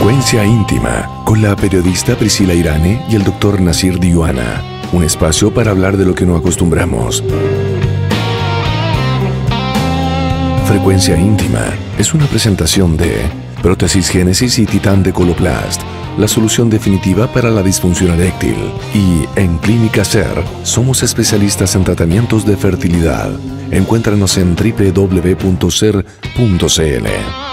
Frecuencia íntima con la periodista Priscila Irane y el doctor Nasir Diwana. Un espacio para hablar de lo que no acostumbramos. Frecuencia íntima es una presentación de Prótesis Génesis y Titán de Coloplast, la solución definitiva para la disfunción eréctil. Y en Clínica Ser somos especialistas en tratamientos de fertilidad. Encuéntranos en www.ser.cl.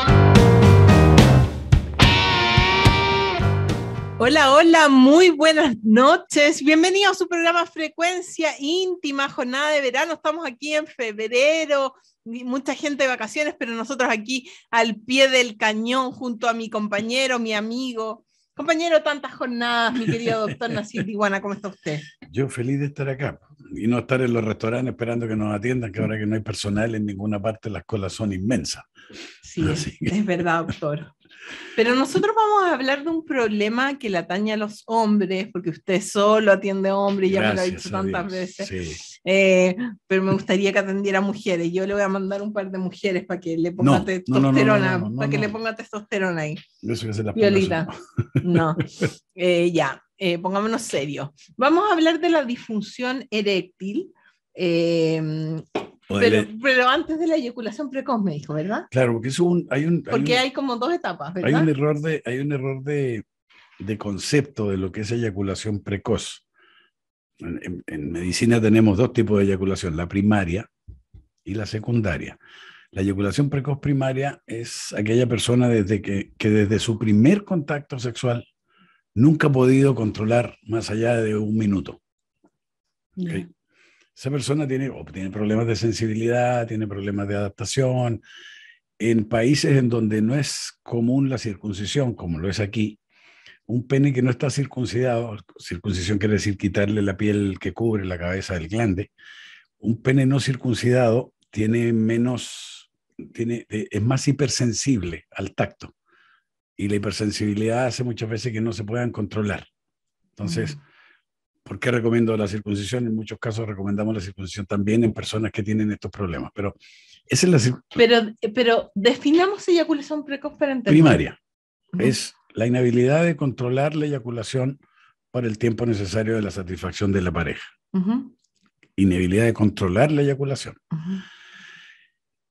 Hola, hola, muy buenas noches. Bienvenidos a su programa Frecuencia Íntima, jornada de verano. Estamos aquí en febrero, mucha gente de vacaciones, pero nosotros aquí al pie del cañón junto a mi compañero, mi amigo, Compañero, tantas jornadas, mi querido doctor Nasir Iguana, ¿cómo está usted? Yo feliz de estar acá y no estar en los restaurantes esperando que nos atiendan, que ahora que no hay personal en ninguna parte las colas son inmensas. Sí, es verdad, doctor. Pero nosotros vamos a hablar de un problema que le atañe a los hombres, porque usted solo atiende hombres, ya me lo ha dicho tantas veces. Eh, pero me gustaría que atendiera mujeres. Yo le voy a mandar un par de mujeres para que le ponga testosterona, para que le ponga testosterona ahí. que la Violita. No. Eh, ya, eh, pongámonos serios. Vamos a hablar de la disfunción eréctil. Eh, pero, pero, antes de la eyaculación precoz, me dijo, ¿verdad? Claro, porque es un, hay un... porque hay como dos etapas, ¿verdad? Hay un error, de, hay un error de, de concepto de lo que es eyaculación precoz. En, medicina tenemos dos tipos de eyaculación, la primaria y la secundaria. La eyaculación precoz primaria es aquella persona desde que, que desde su primer contacto sexual nunca ha podido controlar más allá de un minuto esa persona tiene, problemas de sensibilidad, tiene problemas de adaptación. En países en donde no es común la circuncisión, como lo es aquí, un pene que no está circuncidado, circuncisión quiere decir quitarle la piel que cubre la cabeza del glande, un pene no circuncidado tiene menos, tiene, eh, es más hipersensible al tacto. Y la hipersensibilidad hace muchas veces que no se puedan controlar. Entonces, ¿Por qué recomiendo la circuncisión? En muchos casos recomendamos la circuncisión también en personas que tienen estos problemas, pero es Pero, pero definamos eyaculación precoz Primaria. Es la inhabilidad de controlar la eyaculación para el tiempo necesario de la satisfacción de la pareja. Inhabilidad de controlar la eyaculación.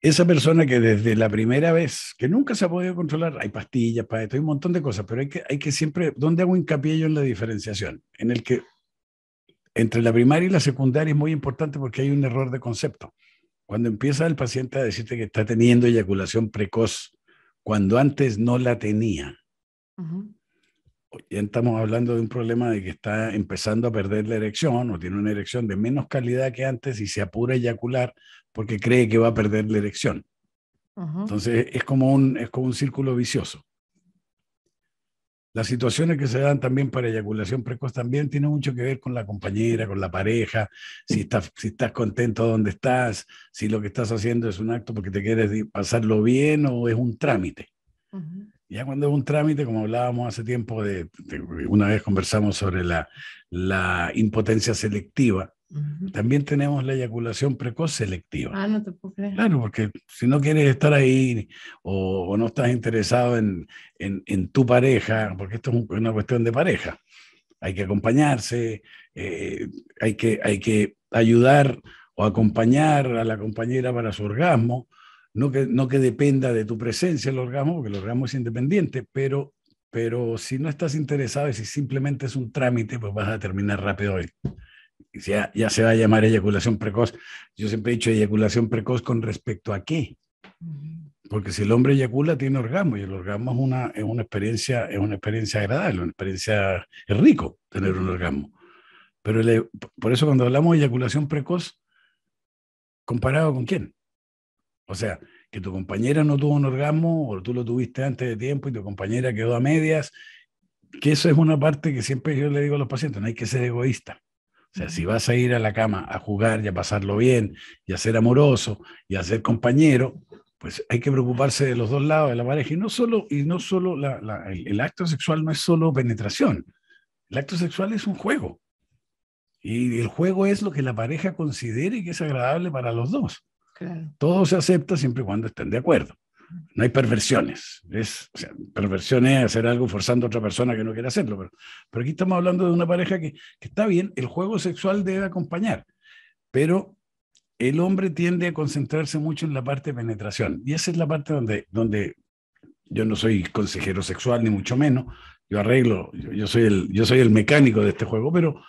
Esa persona que desde la primera vez, que nunca se ha podido controlar, hay pastillas para esto, hay un montón de cosas, pero hay que, hay que siempre, ¿dónde hago hincapié yo en la diferenciación? En el que entre la primaria y la secundaria es muy importante porque hay un error de concepto. Cuando empieza el paciente a decirte que está teniendo eyaculación precoz, cuando antes no la tenía, ya estamos hablando de un problema de que está empezando a perder la erección o tiene una erección de menos calidad que antes y se apura a eyacular porque cree que va a perder la erección. Entonces es como, un, es como un círculo vicioso. Las situaciones que se dan también para eyaculación precoz también tienen mucho que ver con la compañera, con la pareja, si estás, si estás contento donde estás, si lo que estás haciendo es un acto porque te quieres pasarlo bien o es un trámite. Ya cuando es un trámite, como hablábamos hace tiempo, de, una vez conversamos sobre la, impotencia selectiva, también tenemos la eyaculación precoz selectiva. Ah, no te puedo creer. Claro, porque si no quieres estar ahí o, no estás interesado en, tu pareja, porque esto es una cuestión de pareja, hay que acompañarse, eh, hay, que, hay que ayudar o acompañar a la compañera para su orgasmo, no que, no que dependa de tu presencia el orgasmo, porque el orgasmo es independiente, pero, pero si no estás interesado y si simplemente es un trámite, pues vas a terminar rápido hoy. Ya, ya se va a llamar eyaculación precoz. Yo siempre he dicho eyaculación precoz con respecto a qué. Porque si el hombre eyacula, tiene orgasmo, y el orgasmo es una, es una, experiencia, es una experiencia agradable, una experiencia, es rico tener un orgasmo. Pero e, por eso cuando hablamos de eyaculación precoz, ¿comparado con quién? O sea, que tu compañera no tuvo un orgasmo o tú lo tuviste antes de tiempo y tu compañera quedó a medias, que eso es una parte que siempre yo le digo a los pacientes, no hay que ser egoísta. O sea, si vas a ir a la cama a jugar y a pasarlo bien y a ser amoroso y a ser compañero, pues hay que preocuparse de los dos lados de la pareja y no solo, y no solo el, el, acto sexual no es solo penetración, el acto sexual es un juego. Y el juego es lo que la pareja considere que es agradable para los dos. Todo se acepta siempre y cuando estén de acuerdo. No hay perversiones. Es, perversión es hacer algo forzando a otra persona que no quiere hacerlo. Pero, aquí estamos hablando de una pareja que, está bien, el juego sexual debe acompañar, pero el hombre tiende a concentrarse mucho en la parte de penetración. Y esa es la parte donde, donde yo no soy consejero sexual, ni mucho menos. Yo arreglo, yo, soy, el, yo soy el mecánico de este juego, pero,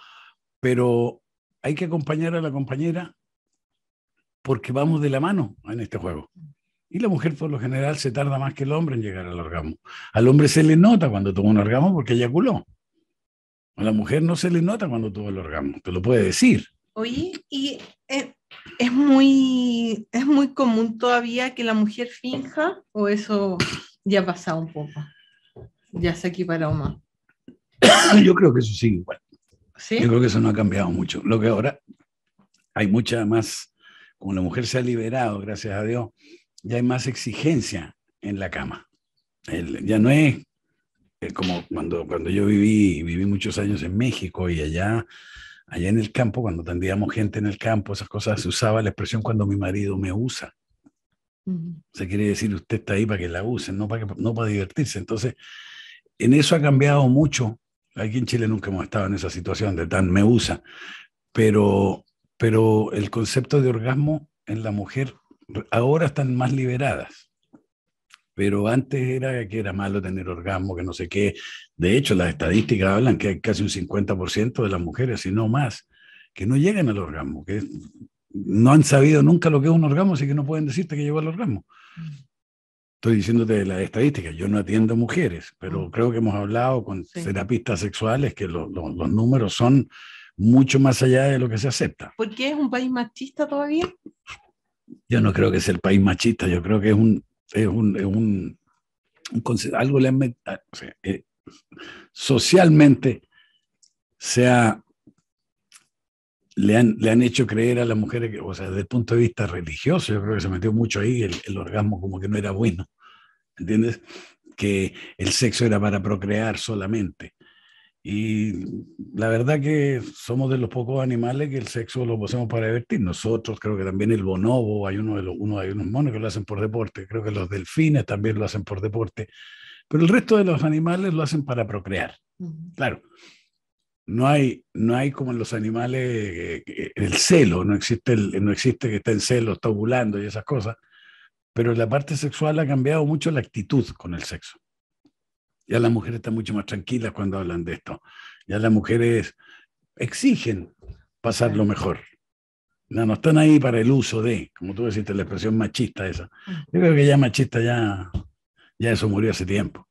pero hay que acompañar a la compañera porque vamos de la mano en este juego. Y la mujer por lo general se tarda más que el hombre en llegar al orgasmo. Al hombre se le nota cuando tuvo un orgasmo porque eyaculó. A la mujer no se le nota cuando tuvo el orgasmo, te lo puede decir. Oye, y eh, es, muy, es muy común todavía que la mujer finja o eso ya ha pasado un poco, ya se ha equiparado más. Yo creo que eso sigue igual. ¿Sí? Yo creo que eso no ha cambiado mucho. Lo que ahora hay mucha más como la mujer se ha liberado, gracias a Dios, ya hay más exigencia en la cama. ya no es eh, como cuando, cuando yo viví, viví muchos años en México y allá, allá en el campo, cuando tendíamos gente en el campo, esas cosas, se usaba la expresión cuando mi marido me usa. Se quiere decir, usted está ahí para que la usen, no para, que, no para divertirse. Entonces, en eso ha cambiado mucho. Aquí en Chile nunca hemos estado en esa situación de tan me usa, pero pero el concepto de orgasmo en la mujer ahora están más liberadas. Pero antes era que era malo tener orgasmo, que no sé qué. De hecho, las estadísticas hablan que hay casi un 50% de las mujeres, si no más, que no llegan al orgasmo, que no han sabido nunca lo que es un orgasmo, así que no pueden decirte que llegó al orgasmo. Estoy diciéndote las estadísticas, yo no atiendo mujeres, pero ah. creo que hemos hablado con terapeutas terapistas sexuales que los números son mucho más allá de lo que se acepta. ¿Por qué es un país machista todavía? Yo no creo que sea el país machista, yo creo que es un... Es un, es un, algo le han, o sea, eh, socialmente le, han, le han hecho creer a las mujeres, que, o sea, desde el punto de vista religioso, yo creo que se metió mucho ahí, el, el orgasmo como que no era bueno, ¿entiendes? Que el sexo era para procrear solamente y la verdad que somos de los pocos animales que el sexo lo hacemos para divertir. Nosotros, creo que también el bonobo, hay, uno de uno, hay unos monos que lo hacen por deporte, creo que los delfines también lo hacen por deporte, pero el resto de los animales lo hacen para procrear. Claro, no hay, no hay como en los animales eh, el celo, no existe, no existe que esté en celo, está ovulando y esas cosas, pero la parte sexual ha cambiado mucho la actitud con el sexo. Ya las mujeres están mucho más tranquilas cuando hablan de esto. Ya las mujeres exigen pasarlo mejor. No, no están ahí para el uso de, como tú deciste, la expresión machista esa. Yo creo que ya machista ya, ya eso murió hace tiempo.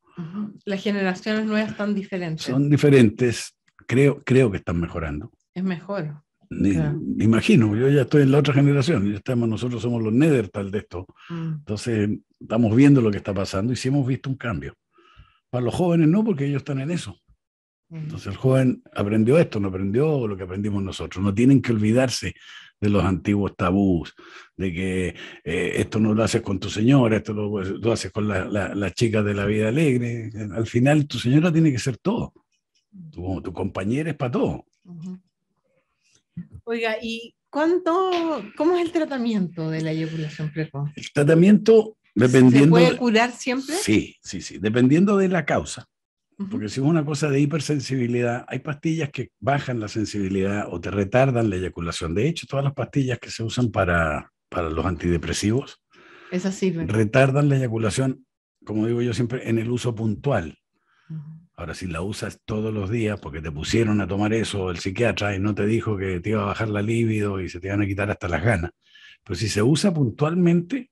Las generaciones nuevas están diferentes. Son diferentes, creo, creo que están mejorando. Es mejor. me imagino, yo ya estoy en la otra generación, ya estamos, nosotros somos los tal de esto. Mm. Entonces, estamos viendo lo que está pasando y sí hemos visto un cambio. Para los jóvenes no, porque ellos están en eso. Entonces el joven aprendió esto, no aprendió lo que aprendimos nosotros. No tienen que olvidarse de los antiguos tabús, de que eh, esto no lo haces con tu señora, esto lo, pues, haces con las chicas de la vida alegre. Al final tu señora tiene que ser todo. Tu, tu compañera es para todo. Oiga, ¿y cuánto, cómo es el tratamiento de la eyaculación precoz? El tratamiento Dependiendo ¿Se puede curar siempre? Sí, sí, sí, dependiendo de la causa. Porque si es una cosa de hipersensibilidad, hay pastillas que bajan la sensibilidad o te retardan la eyaculación. De hecho, todas las pastillas que se usan para, para los antidepresivos retardan la eyaculación, como digo yo siempre, en el uso puntual. Ahora, si la usas todos los días porque te pusieron a tomar eso el psiquiatra y no te dijo que te iba a bajar la libido y se te iban a quitar hasta las ganas, pero si se usa puntualmente,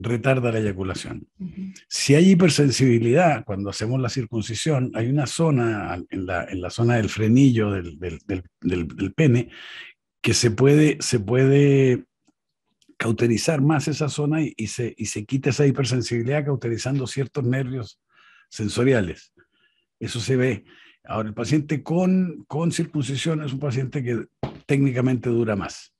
retarda la eyaculación. Si hay hipersensibilidad, cuando hacemos la circuncisión, hay una zona en la, zona del frenillo del, pene que se puede, se puede cauterizar más esa zona y, se, y quita esa hipersensibilidad cauterizando ciertos nervios sensoriales. Eso se ve. Ahora, el paciente con, con circuncisión es un paciente que técnicamente dura más.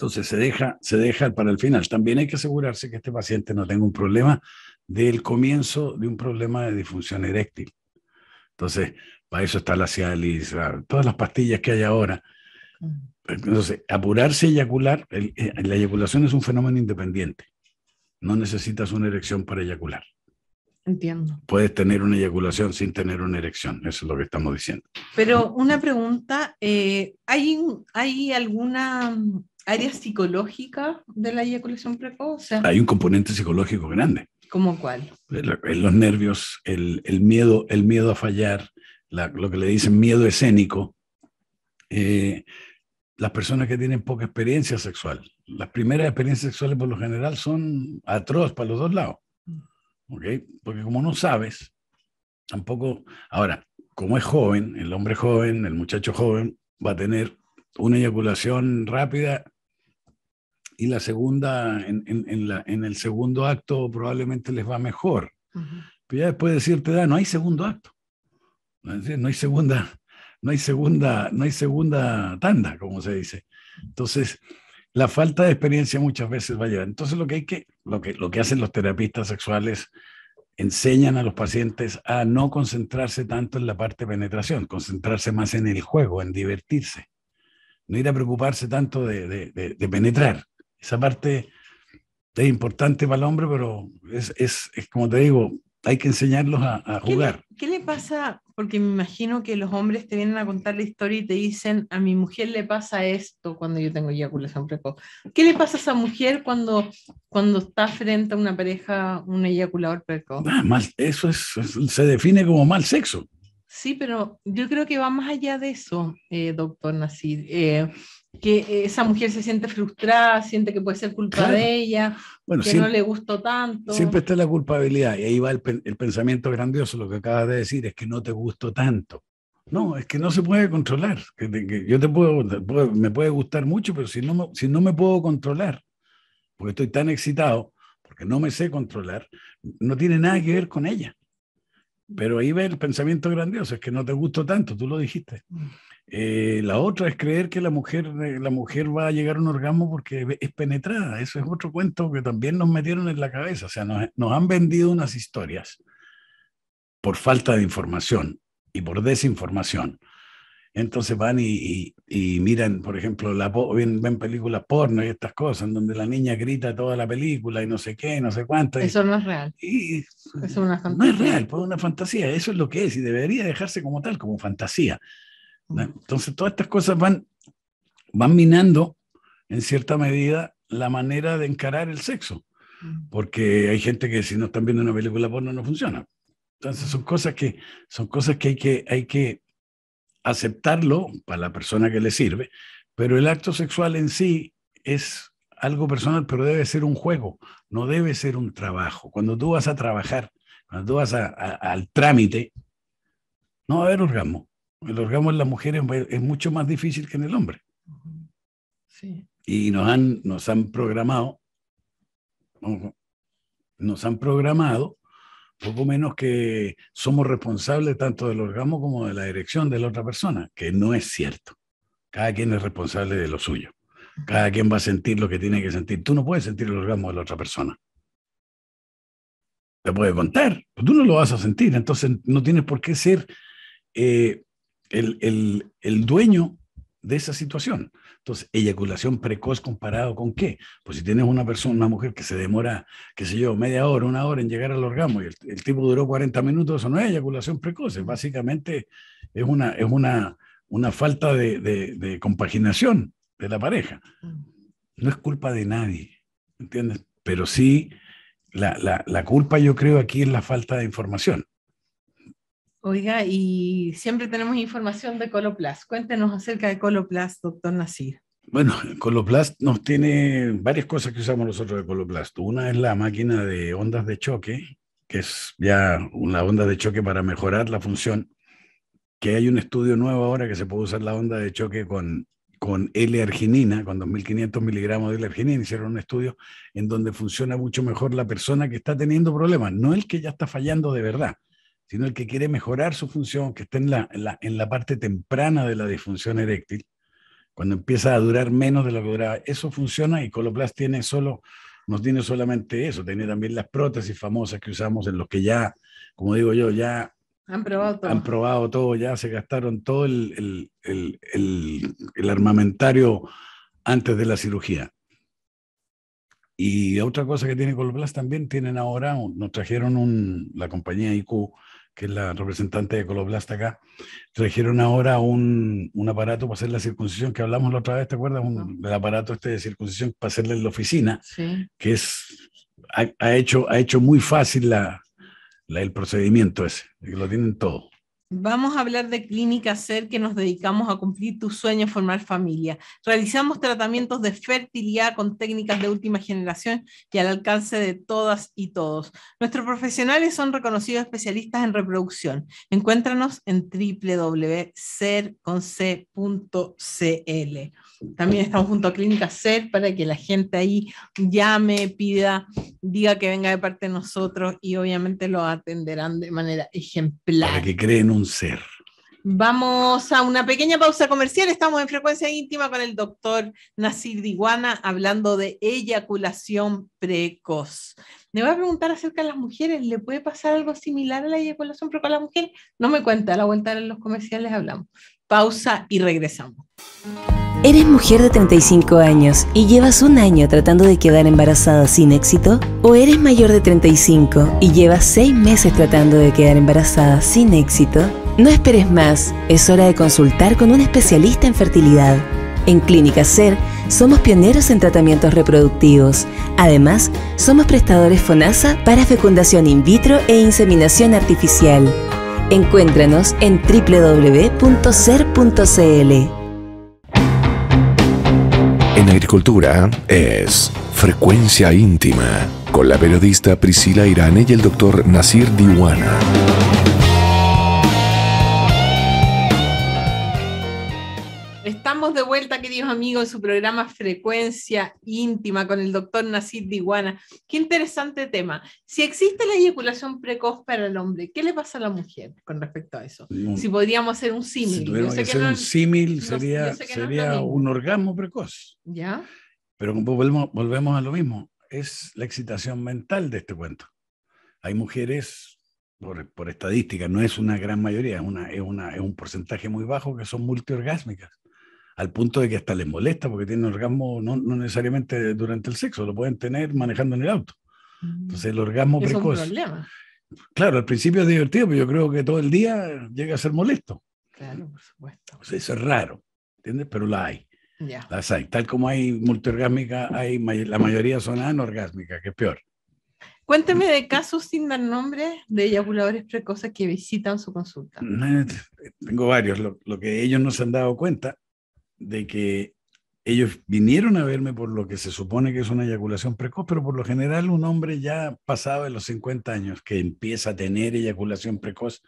Entonces se deja, se deja para el final. También hay que asegurarse que este paciente no tenga un problema del comienzo de un problema de disfunción eréctil. Entonces, para eso está la Cialis, todas las pastillas que hay ahora. Entonces, apurarse y eyacular, eh, la eyaculación es un fenómeno independiente. No necesitas una erección para eyacular. Entiendo. Puedes tener una eyaculación sin tener una erección, eso es lo que estamos diciendo. Pero una pregunta, eh, ¿hay, ¿hay alguna área psicológica de la eyaculación precoz. Hay un componente psicológico grande. ¿Cómo cuál? En los nervios, el, miedo, el miedo a fallar, lo que le dicen miedo escénico. Eh, las personas que tienen poca experiencia sexual, las primeras experiencias sexuales por lo general son atroz para los dos lados. Porque como no sabes, tampoco. Ahora, como es joven, el hombre joven, el muchacho joven, va a tener una eyaculación rápida y la segunda, en, la, en el segundo acto probablemente les va mejor. Pero ya después de cierta no hay segundo acto. No hay segunda, no hay segunda, no hay segunda tanda, como se dice. Entonces, la falta de experiencia muchas veces va a llevar. Entonces, lo que hay que, lo que, lo que hacen los terapistas sexuales, enseñan a los pacientes a no concentrarse tanto en la parte de penetración, concentrarse más en el juego, en divertirse no ir a preocuparse tanto de, penetrar. Esa parte es importante para el hombre, pero es, como te digo, hay que enseñarlos a, jugar. ¿Qué le pasa? Porque me imagino que los hombres te vienen a contar la historia y te dicen, a mi mujer le pasa esto cuando yo tengo eyaculación precoz. ¿Qué le pasa a esa mujer cuando, cuando está frente a una pareja, un eyaculador precoz? Ah, eso es, se define como mal sexo. Sí, pero yo creo que va más allá de eso, eh, doctor Nasir. Eh, que esa mujer se siente frustrada, siente que puede ser culpa de ella, bueno, que no le gustó tanto. Siempre está la culpabilidad y ahí va el, pensamiento grandioso, lo que acabas de decir es que no te gustó tanto. No, es que no se puede controlar. yo te puedo, me puede gustar mucho, pero si no, si no me puedo controlar, porque estoy tan excitado, porque no me sé controlar, no tiene nada que ver con ella. Pero ahí ve el pensamiento grandioso, es que no te gustó tanto, tú lo dijiste. Mm. Eh, la otra es creer que la mujer, eh, la mujer va a llegar a un orgasmo porque es penetrada. Eso es otro cuento que también nos metieron en la cabeza. O sea, nos han vendido unas historias por falta de información y por desinformación. Entonces van y, miran, por ejemplo, la, ven, películas porno y estas cosas, en donde la niña grita toda la película y no sé qué, no sé cuánto. eso no es real. es No es real, es pues, una fantasía, eso es lo que es y debería dejarse como tal, como fantasía. Mm. Entonces todas estas cosas van, van minando en cierta medida la manera de encarar el sexo, mm. porque hay gente que si no están viendo una película porno no funciona. Entonces son cosas que, son cosas que, hay, que, hay que aceptarlo para la persona que le sirve, pero el acto sexual en sí es algo personal, pero debe ser un juego, no debe ser un trabajo. Cuando tú vas a trabajar, cuando tú vas al trámite, no va a haber orgasmo. El orgasmo en las mujeres es mucho más difícil que en el hombre. Sí. Y nos han, nos han programado, nos han programado poco menos que somos responsables tanto del orgasmo como de la dirección de la otra persona, que no es cierto. Cada quien es responsable de lo suyo. Cada quien va a sentir lo que tiene que sentir. Tú no puedes sentir el orgasmo de la otra persona. Te puede contar, pero tú no lo vas a sentir. Entonces no tienes por qué ser eh, el, el dueño de esa situación. Entonces, eyaculación precoz comparado con qué? Pues si tienes una persona, una mujer que se demora, qué sé yo, media hora, una hora en llegar al orgasmo y el, el tipo duró 40 minutos, eso no es eyaculación precoz, es básicamente es una, es una, falta de, compaginación de la pareja. Mm. No es culpa de nadie, ¿entiendes? Pero sí, la culpa yo creo aquí es la falta de información. Oiga, y siempre tenemos información de Coloplast. Cuéntenos acerca de Coloplast, doctor Nasir. Bueno, Coloplast nos tiene varias cosas que usamos nosotros de Coloplast. Una es la máquina de ondas de choque, que es ya una onda de choque para mejorar la función. Que hay un estudio nuevo ahora que se puede usar la onda de choque con, con L-arginina, con 2.500 miligramos de L-arginina. Hicieron un estudio en donde funciona mucho mejor la persona que está teniendo problemas, no el que ya está fallando de verdad sino el que quiere mejorar su función, que está en la, en la, parte temprana de la disfunción eréctil, cuando empieza a durar menos de lo que duraba. Eso funciona y Coloplast tiene solo, no tiene solamente eso, tiene también las prótesis famosas que usamos en los que ya, como digo yo, ya han probado todo, han probado todo ya se gastaron todo el, el, el, armamentario antes de la cirugía. Y otra cosa que tiene Coloplast también, tienen ahora, nos trajeron la compañía IQ, que es la representante de Coloblast acá, trajeron ahora un, un, aparato para hacer la circuncisión, que hablamos la otra vez, ¿te acuerdas? el aparato este de circuncisión para hacerle en la oficina, que es, ha, hecho, ha hecho muy fácil la, el procedimiento ese, que lo tienen todo. Vamos a hablar de Clínica Ser, que nos dedicamos a cumplir tu sueño, formar familia. Realizamos tratamientos de fertilidad con técnicas de última generación y al alcance de todas y todos. Nuestros profesionales son reconocidos especialistas en reproducción. Encuéntranos en www.serconc.cl. También estamos junto a Clínica Ser para que la gente ahí llame, pida, diga que venga de parte de nosotros y obviamente lo atenderán de manera ejemplar. Para que creen un ser. Vamos a una pequeña pausa comercial. Estamos en frecuencia íntima con el doctor Nasir Diwana, hablando de eyaculación precoz. Me voy a preguntar acerca de las mujeres. ¿Le puede pasar algo similar a la eyaculación precoz a la mujer? No me cuenta. A la vuelta en los comerciales hablamos. Pausa y regresamos. ¿Eres mujer de 35 años y llevas un año tratando de quedar embarazada sin éxito? ¿O eres mayor de 35 y llevas 6 meses tratando de quedar embarazada sin éxito? No esperes más, es hora de consultar con un especialista en fertilidad. En Clínica Ser somos pioneros en tratamientos reproductivos. Además, somos prestadores FONASA para fecundación in vitro e inseminación artificial. Encuéntranos en www.ser.cl. En agricultura es Frecuencia Íntima con la periodista Priscila Irane y el doctor Nasir Diwana. de vuelta, queridos amigos, en su programa Frecuencia Íntima con el doctor Nasir Diwana. Qué interesante tema. Si existe la eyaculación precoz para el hombre, ¿qué le pasa a la mujer con respecto a eso? Si podríamos hacer un símil. Si sé un símil sería, sería un orgasmo precoz. ¿Ya? Pero volvemos, volvemos a lo mismo. Es la excitación mental de este cuento. Hay mujeres por, por, estadística, no es una gran mayoría, es, una, es, una, es un porcentaje muy bajo que son multiorgásmicas al punto de que hasta les molesta porque tienen orgasmo no, necesariamente durante el sexo, lo pueden tener manejando en el auto. Mm. Entonces el orgasmo ¿Es precoz. Un problema. Claro, al principio es divertido, pero yo creo que todo el día llega a ser molesto. Claro, por supuesto. eso es raro, ¿entiendes? Pero la hay. La Las hay. Tal como hay multiorgásmica, hay la mayoría son anorgásmicas, que es peor. Cuénteme de casos sin dar nombre de eyaculadores precoces que visitan su consulta. Eh, tengo varios. Lo, lo, que ellos no se han dado cuenta de que ellos vinieron a verme por lo que se supone que es una eyaculación precoz, pero por lo general un hombre ya pasado de los 50 años que empieza a tener eyaculación precoz,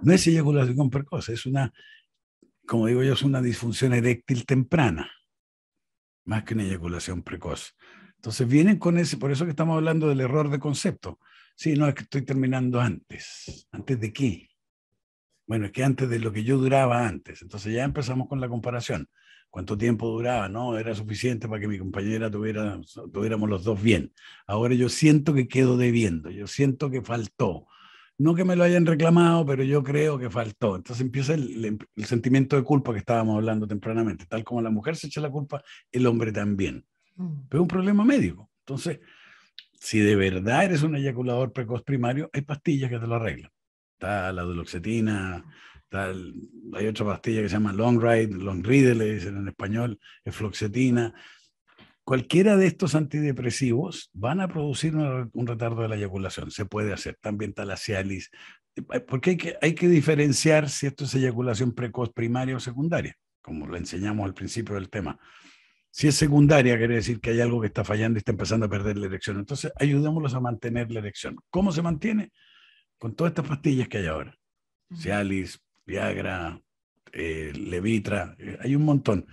no es eyaculación precoz, es una, como digo yo, es una disfunción eréctil temprana, más que una eyaculación precoz. Entonces vienen con ese, por eso que estamos hablando del error de concepto. si no, es que estoy terminando antes. ¿Antes de qué? Bueno, es que antes de lo que yo duraba antes. Entonces ya empezamos con la comparación. ¿Cuánto tiempo duraba? No, era suficiente para que mi compañera tuviera, tuviéramos los dos bien. Ahora yo siento que quedo debiendo, yo siento que faltó. No que me lo hayan reclamado, pero yo creo que faltó. Entonces empieza el, el sentimiento de culpa que estábamos hablando tempranamente. Tal como la mujer se echa la culpa, el hombre también. Mm. Pero es un problema médico. Entonces, si de verdad eres un eyaculador precoz primario, hay pastillas que te lo arreglan está la duloxetina, tal hay otra pastilla que se llama Long Ride, Long Ride le dicen en español, efloxetina. Cualquiera de estos antidepresivos van a producir un, retardo de la eyaculación, se puede hacer. También está la Cialis, eh, porque hay que, hay que diferenciar si esto es eyaculación precoz, primaria o secundaria, como lo enseñamos al principio del tema. Si es secundaria, quiere decir que hay algo que está fallando y está empezando a perder la erección. Entonces, ayudémoslos a mantener la erección. ¿Cómo se mantiene? con todas estas pastillas que hay ahora, Cialis, Viagra, eh, Levitra, eh, hay un montón.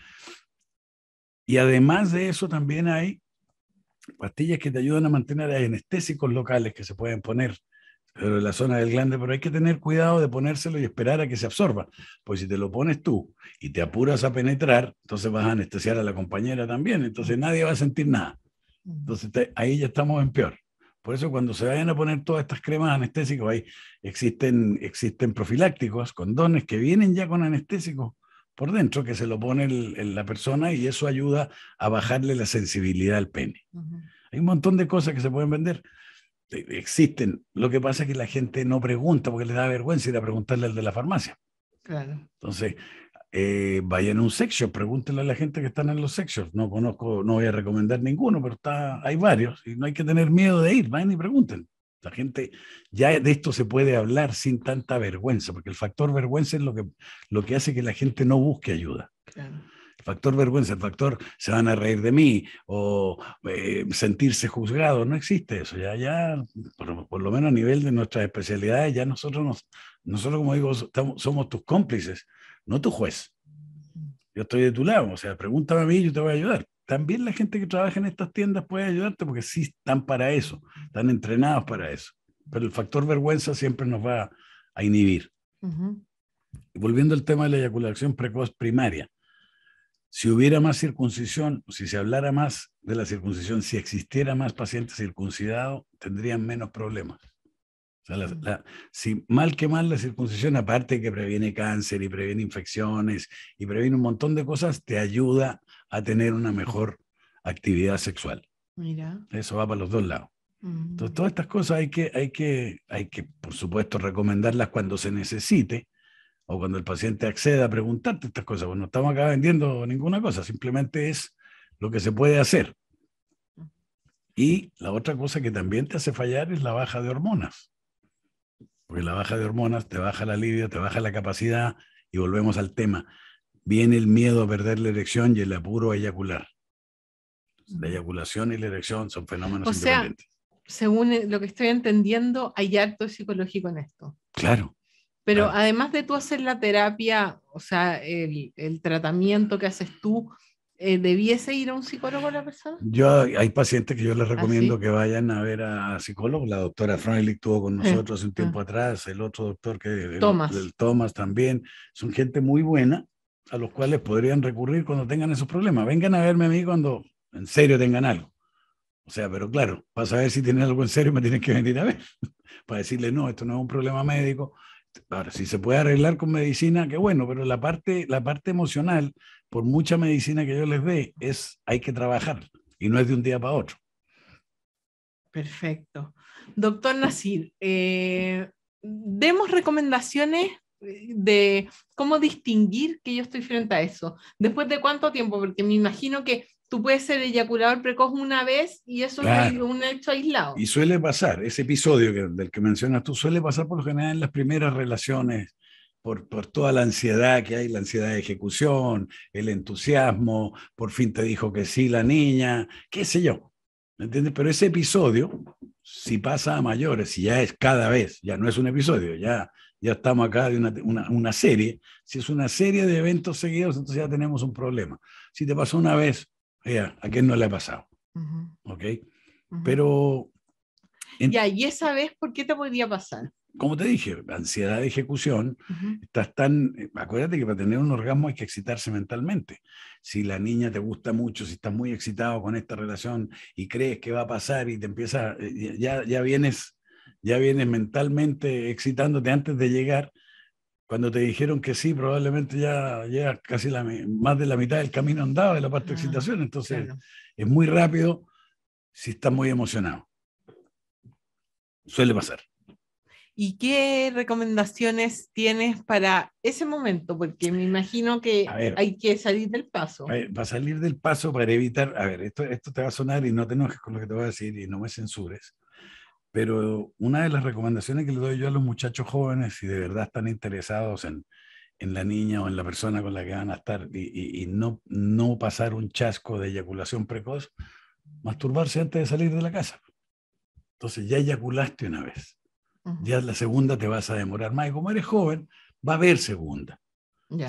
Y además de eso también hay pastillas que te ayudan a mantener anestésicos locales que se pueden poner en la zona del glande, pero hay que tener cuidado de ponérselo y esperar a que se absorba, pues si te lo pones tú y te apuras a penetrar, entonces vas a anestesiar a la compañera también, entonces nadie va a sentir nada. Entonces ahí ya estamos en peor. Por eso cuando se vayan a poner todas estas cremas anestésicas, ahí existen, existen profilácticos, condones que vienen ya con anestésicos por dentro, que se lo pone la persona y eso ayuda a bajarle la sensibilidad al pene. Hay un montón de cosas que se pueden vender. E, existen. Lo que pasa es que la gente no pregunta porque le da vergüenza ir a preguntarle al de la farmacia. Claro. Entonces, eh, vayan a un sexo pregúntenle a la gente que están en los sexos No conozco, no voy a recomendar ninguno, pero hay varios y no hay que tener miedo de ir, vayan y pregunten. La gente, ya de esto se puede hablar sin tanta vergüenza, porque el factor vergüenza es lo que, lo que hace que la gente no busque ayuda. El factor vergüenza, el factor se van a reír de mí o eh, sentirse juzgado, no existe eso. Ya, ya por, lo menos a nivel de nuestras especialidades, ya nosotros, nos, nosotros como digo, somos tus cómplices no tu juez. Yo estoy de tu lado, o sea, pregúntame a mí, y yo te voy a ayudar. También la gente que trabaja en estas tiendas puede ayudarte porque sí están para eso, están entrenados para eso. Pero el factor vergüenza siempre nos va a inhibir. volviendo al tema de la eyaculación precoz primaria, si hubiera más circuncisión, si se hablara más de la circuncisión, si existiera más pacientes circuncidados, tendrían menos problemas sea, la, si mal que mal la circuncisión, aparte que previene cáncer y previene infecciones y previene un montón de cosas, te ayuda a tener una mejor actividad sexual. Mira. Eso va para los dos lados. Entonces, mm. todas estas cosas hay que, hay, que, hay que, por supuesto, recomendarlas cuando se necesite o cuando el paciente acceda a preguntarte estas cosas. Pues no estamos acá vendiendo ninguna cosa, simplemente es lo que se puede hacer. Mm. Y la otra cosa que también te hace fallar es la baja de hormonas porque la baja de hormonas te baja la libido, te baja la capacidad y volvemos al tema. Viene el miedo a perder la erección y el apuro a eyacular. La eyaculación y la erección son fenómenos o sea, según lo que estoy entendiendo, hay acto psicológico en esto. Claro. Pero ah. además de tú hacer la terapia, o sea, el tratamiento que haces tú, eh, ¿debiese ir a un psicólogo la persona? Yo, hay pacientes que yo les ¿Ah, recomiendo que vayan a ver a, psicólogo psicólogos. La doctora Freilich tuvo con ah. nosotros un tiempo atrás, el otro doctor que... El, Thomas. El Thomas también. Son gente muy buena a los cuales podrían recurrir cuando tengan esos problemas. Vengan a verme a mí cuando en serio tengan algo. O sea, pero claro, para saber si tienen algo en serio me tienen que venir a ver, para decirle, no, esto no es un problema médico. Ahora, si se puede arreglar con medicina, qué bueno, pero la parte, la parte emocional, por mucha medicina que yo les dé, es, hay que trabajar y no es de un día para otro. Perfecto. Doctor Nasir, eh, demos recomendaciones eh, de cómo distinguir que yo estoy frente a eso. ¿Después de cuánto tiempo? Porque me imagino que tú puedes ser eyaculador precoz una vez y eso es un hecho aislado. Y suele pasar, ese episodio del que mencionas tú suele pasar por lo general en las primeras relaciones por, toda la ansiedad que hay, la ansiedad de ejecución, el entusiasmo, por fin te dijo que sí la niña, qué sé yo. ¿Me entiendes? Pero ese episodio, si pasa a mayores, si ya es cada vez, ya no es un episodio, ya, ya estamos acá de una, serie, si es una serie de eventos seguidos, entonces ya tenemos un problema. Si te pasó una vez, ya, ¿a quién no le ha pasado? ¿Ok? Pero... Ya, y esa vez, ¿por qué te podía pasar? como te dije, ansiedad de ejecución, estás tan, eh, acuérdate que para tener un orgasmo hay que excitarse mentalmente. Si la niña te gusta mucho, si estás muy excitado con esta relación y crees que va a pasar y te empieza eh, ya, ya vienes, ya vienes mentalmente excitándote antes de llegar. Cuando te dijeron que sí, probablemente ya llegas casi la, más de la mitad del camino andado de la parte de ah, excitación. Entonces es muy rápido si estás muy emocionado. Suele pasar. ¿Y qué recomendaciones tienes para ese momento? Porque me imagino que hay que salir del paso. Ver, para salir del paso, para evitar, a ver, esto, esto te va a sonar y no te enojes con lo que te voy a decir y no me censures, pero una de las recomendaciones que le doy yo a los muchachos jóvenes, si de verdad están interesados en, en la niña o en la persona con la que van a estar y, y, y no, no pasar un chasco de eyaculación precoz, masturbarse antes de salir de la casa. Entonces ya eyaculaste una vez ya la segunda te vas a demorar más. Y como eres joven, va a haber segunda.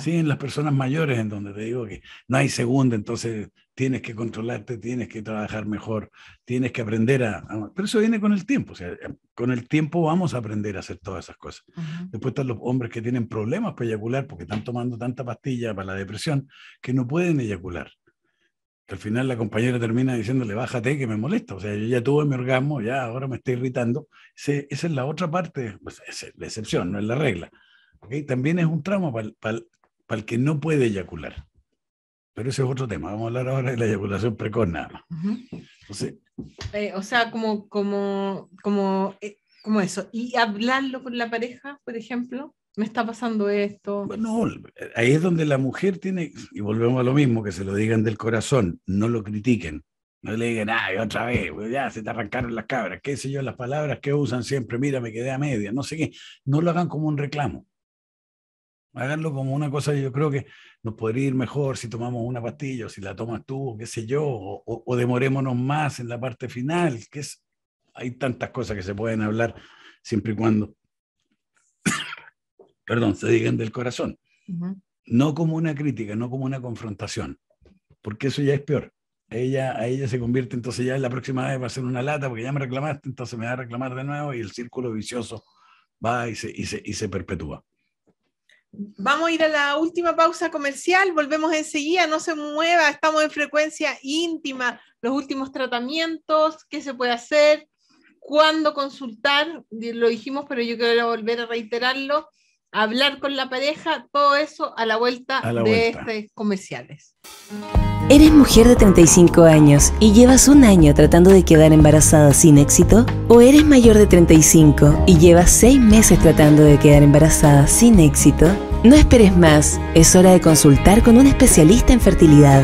Sí, en las personas mayores, en donde te digo que no hay segunda, entonces tienes que controlarte, tienes que trabajar mejor, tienes que aprender a... pero eso viene con el tiempo, o sea, con el tiempo vamos a aprender a hacer todas esas cosas. Después están los hombres que tienen problemas para eyacular porque están tomando tanta pastilla para la depresión que no pueden eyacular al final la compañera termina diciéndole, bájate que me molesta, o sea, yo ya tuve mi orgasmo, ya ahora me está irritando. esa es la otra parte, pues, es la excepción, no es la regla. ¿okay? También es un tramo para el que no puede eyacular. Pero ese es otro tema, vamos a hablar ahora de la eyaculación precoz nada más. Eh, o sea, como, como, como, eh, como eso. ¿Y hablarlo con la pareja, por ejemplo? me está pasando esto. Bueno, ahí es donde la mujer tiene, y volvemos a lo mismo, que se lo digan del corazón, no lo critiquen. No le digan, ay, otra vez, ya se te arrancaron las cabras, qué sé yo, las palabras que usan siempre, mira, me quedé a media, no sé qué. No lo hagan como un reclamo. Háganlo como una cosa, yo creo que nos podría ir mejor si tomamos una pastilla, si la tomas tú, qué sé yo, o, demorémonos más en la parte final, que es, hay tantas cosas que se pueden hablar siempre y cuando perdón, se digan del corazón. No como una crítica, no como una confrontación, porque eso ya es peor. Ella, a ella se convierte, entonces ya la próxima vez va a ser una lata porque ya me reclamaste, entonces me va a reclamar de nuevo y el círculo vicioso va y se, y se, y se perpetúa. Vamos a ir a la última pausa comercial, volvemos enseguida, no se mueva, estamos en frecuencia íntima, los últimos tratamientos, qué se puede hacer, cuándo consultar, lo dijimos, pero yo quiero volver a reiterarlo hablar con la pareja, todo eso a la vuelta de estos comerciales. ¿Eres mujer de 35 años y llevas un año tratando de quedar embarazada sin éxito? ¿O eres mayor de 35 y llevas seis meses tratando de quedar embarazada sin éxito? No esperes más, es hora de consultar con un especialista en fertilidad.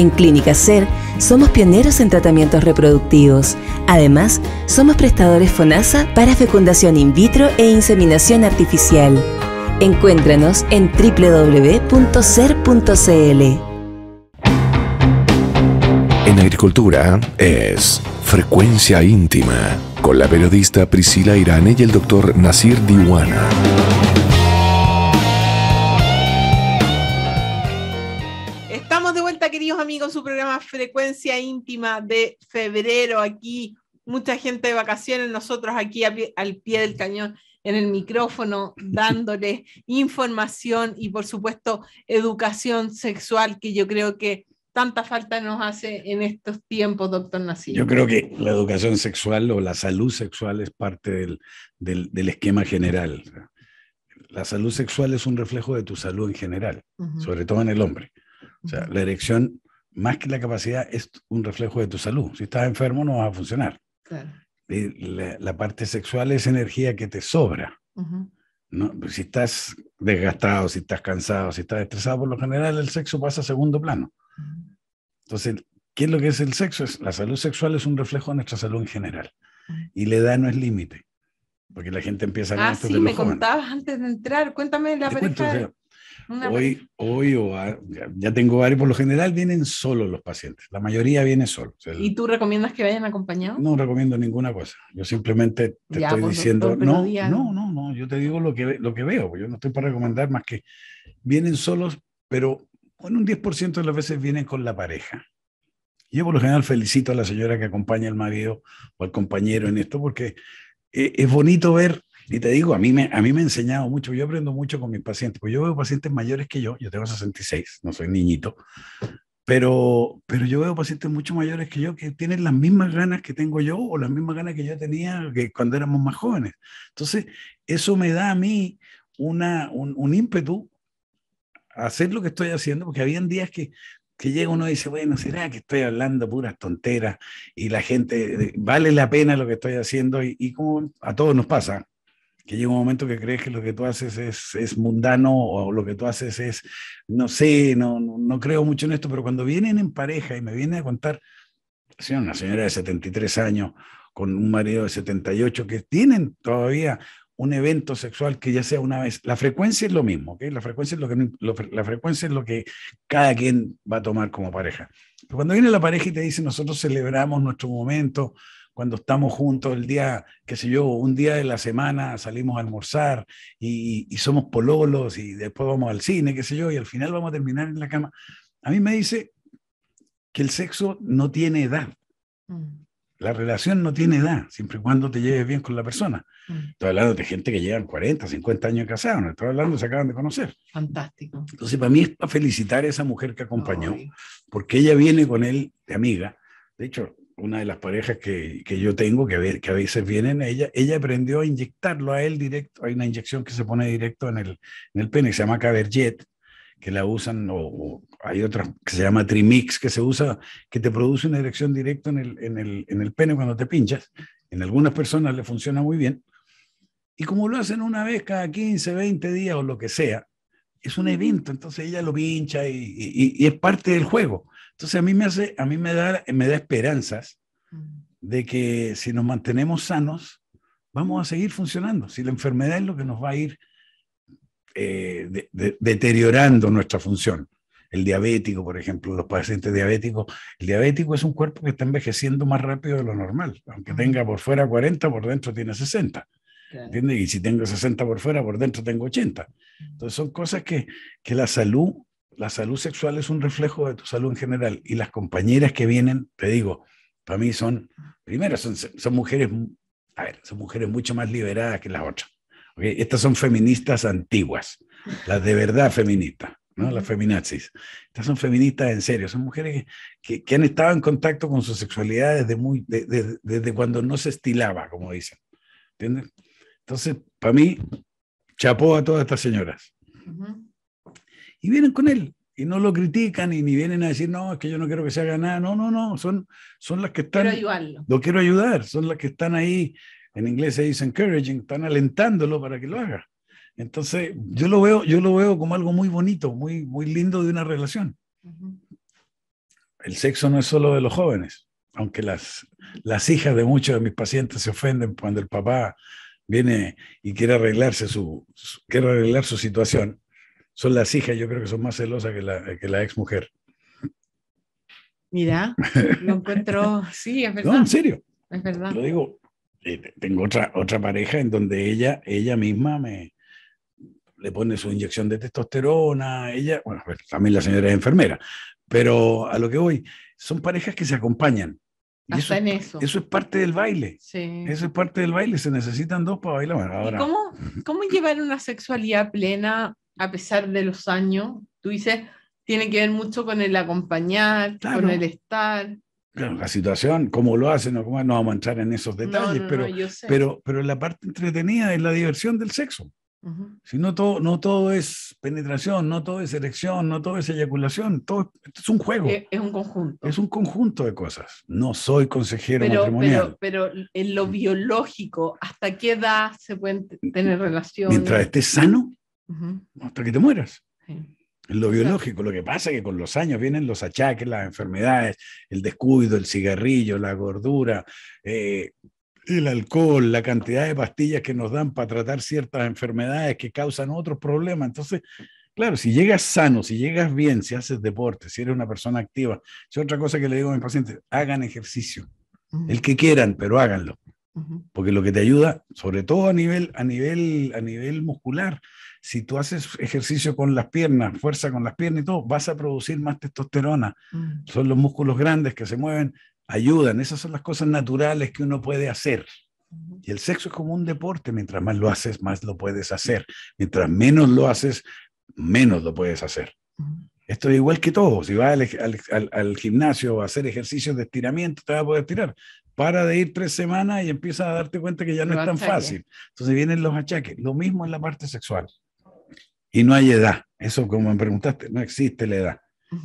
En Clínica Ser somos pioneros en tratamientos reproductivos. Además, somos prestadores FONASA para fecundación in vitro e inseminación artificial. Encuéntranos en www.ser.cl. En agricultura es Frecuencia Íntima, con la periodista Priscila Irane y el doctor Nasir Diwana. amigos su programa Frecuencia Íntima de febrero. Aquí mucha gente de vacaciones, nosotros aquí al pie del cañón en el micrófono, dándoles información y por supuesto educación sexual que yo creo que tanta falta nos hace en estos tiempos, doctor Nací. Yo creo que la educación sexual o la salud sexual es parte del, del, esquema general. La salud sexual es un reflejo de tu salud en general, sobre todo en el hombre. O sea, la erección, más que la capacidad, es un reflejo de tu salud. Si estás enfermo, no vas a funcionar. Claro. Eh, la, parte sexual es energía que te sobra. ¿no? Pues, si estás desgastado, si estás cansado, si estás estresado, por lo general el sexo pasa a segundo plano. Entonces, ¿qué es lo que es el sexo? Es, la salud sexual es un reflejo de nuestra salud en general. Y la edad no es límite. Porque la gente empieza a... Ah, sí, me contabas antes de entrar. Cuéntame la pareja hoy, hoy o ya tengo varios, por lo general vienen solos los pacientes, la mayoría viene solos. ¿Y tú recomiendas que vayan acompañados? No recomiendo ninguna cosa, yo simplemente te estoy diciendo, no, no, no, yo te digo lo que, lo que veo, yo no estoy para recomendar más que vienen solos, pero en un 10% de las veces vienen con la pareja. Yo por lo general felicito a la señora que acompaña al marido o al compañero en esto porque eh, es bonito ver y te digo, a mí, me, a mí me ha enseñado mucho, yo aprendo mucho con mis pacientes, pues yo veo pacientes mayores que yo, yo tengo 66, no soy niñito, pero, pero yo veo pacientes mucho mayores que yo que tienen las mismas ganas que tengo yo o las mismas ganas que yo tenía que cuando éramos más jóvenes. Entonces, eso me da a mí una, un, un ímpetu a hacer lo que estoy haciendo, porque habían días que que llega uno y dice, bueno, ¿será que estoy hablando puras tonteras? Y la gente, eh, vale la pena lo que estoy haciendo y, y como a todos nos pasa, que llega un momento que crees que lo que tú haces es, es mundano o lo que tú haces es, no sé, no, no, creo mucho en esto, pero cuando vienen en pareja y me vienen a contar, una señora de 73 años con un marido de 78 que tienen todavía un evento sexual que ya sea una vez, la frecuencia es lo mismo, La frecuencia es lo que, la frecuencia es lo que cada quien va a tomar como pareja. Pero cuando viene la pareja y te dice, nosotros celebramos nuestro momento, cuando estamos juntos el día, qué sé yo, un día de la semana salimos a almorzar y, somos pololos y después vamos al cine, qué sé yo, y al final vamos a terminar en la cama. A mí me dice que el sexo no tiene edad. Mm. La relación no tiene edad, siempre y cuando te lleves bien con la persona. Mm. Estoy hablando de gente que llevan 40, 50 años casados, estoy hablando, se acaban de conocer. Fantástico. Entonces, para mí es para felicitar a esa mujer que acompañó, porque ella viene con él de amiga. De hecho, una de las parejas que, yo tengo, que, que a veces vienen, ella, ella aprendió a inyectarlo a él directo. Hay una inyección que se pone directo en el, en el pene, que se llama Caberjet, que la usan, o, hay otra que se llama Trimix, que se usa, que te produce una erección directa en el, en el, en el pene cuando te pinchas. En algunas personas le funciona muy bien. Y como lo hacen una vez cada 15, 20 días o lo que sea, es un evento, entonces ella lo pincha y es parte del juego. Entonces a mí me hace, a mí me da, me da esperanzas de que si nos mantenemos sanos, vamos a seguir funcionando. Si la enfermedad es lo que nos va a ir eh, deteriorando nuestra función. El diabético, por ejemplo, los pacientes diabéticos, el diabético es un cuerpo que está envejeciendo más rápido de lo normal, aunque ah. tenga por fuera 40, por dentro tiene 60. Y si tengo 60 por fuera, por dentro tengo 80. Entonces son cosas que, que la salud la salud sexual es un reflejo de tu salud en general. Y las compañeras que vienen, te digo, para mí son, primero, son, son mujeres, a ver, son mujeres mucho más liberadas que las otras. Estas son feministas antiguas, las de verdad feministas. ¿no? Las feminazis. Estas son feministas en serio, son mujeres que, han estado en contacto con su sexualidad desde, muy, desde cuando no se estilaba, como dicen. ¿Entiendes? Entonces, para mí, chapó a todas estas señoras y vienen con él y no lo critican y ni vienen a decir, no, es que yo no quiero que se haga nada. No, no, no, son, son las que están... Quiero ayudarlo. Lo quiero ayudar, son las que están ahí, en inglés se dice encouraging, están alentándolo para que lo haga. Entonces, yo lo veo, yo lo veo como algo muy bonito, muy, muy lindo de una relación. El sexo no es solo de los jóvenes, aunque las, las hijas de muchos de mis pacientes se ofenden cuando el papá viene y quiere arreglarse su quiere arreglar su situación son las hijas, yo creo que son más celosas que la, ex mujer. Mira, lo encuentro, sí, es verdad. No, en serio. Es verdad. Lo digo, eh, tengo otra, otra pareja en donde ella, ella misma me le pone su inyección de testosterona, ella, bueno, también la señora es enfermera, pero a lo que voy, son parejas que se acompañan. eso, en eso. Eso es parte del baile. Eso es parte del baile, se necesitan dos para bailar. Ahora. cómo, cómo llevar una sexualidad plena a pesar de los años. Tú dices, tiene que ver mucho con el acompañar, con el estar. Claro, la situación, cómo lo hacen no vamos a entrar en esos detalles, pero, pero, pero la parte entretenida es la diversión del sexo. Si no todo, no todo es penetración, no todo es erección, no todo es eyaculación, todo es un juego. Es un conjunto. Es un conjunto de cosas. No soy consejero matrimonial. Pero, pero, en lo mm. biológico, ¿hasta qué edad se pueden tener mm, mm. relaciones? Mientras esté sano hasta que te mueras. lo biológico, lo que pasa es que con los años vienen los achaques, las enfermedades, el descuido, el cigarrillo, la gordura, eh, el alcohol, la cantidad de pastillas que nos dan para tratar ciertas enfermedades que causan otros problemas. Entonces, claro, si llegas sano, si llegas bien, si haces deporte, si eres una persona activa, es otra cosa que le digo a mis pacientes, hagan ejercicio, el que quieran, pero háganlo. Porque lo que te ayuda, sobre todo a nivel, a nivel, a nivel muscular, si tú haces ejercicio con las piernas, fuerza con las piernas y todo, vas a producir más testosterona. Mm. Son los músculos grandes que se mueven, ayudan. Esas son las cosas naturales que uno puede hacer. Y el sexo es como un deporte, mientras más lo haces, más lo puedes hacer. Mientras menos lo haces, menos lo puedes hacer. Esto es igual que todo. Si vas al, gimnasio a hacer ejercicios de estiramiento, te vas a poder tirar. Para de ir tres semanas y empiezas a darte cuenta que ya no es tan fácil. Entonces vienen los achaques. Lo mismo en la parte sexual. Y no hay edad. Eso, como me preguntaste, no existe la edad.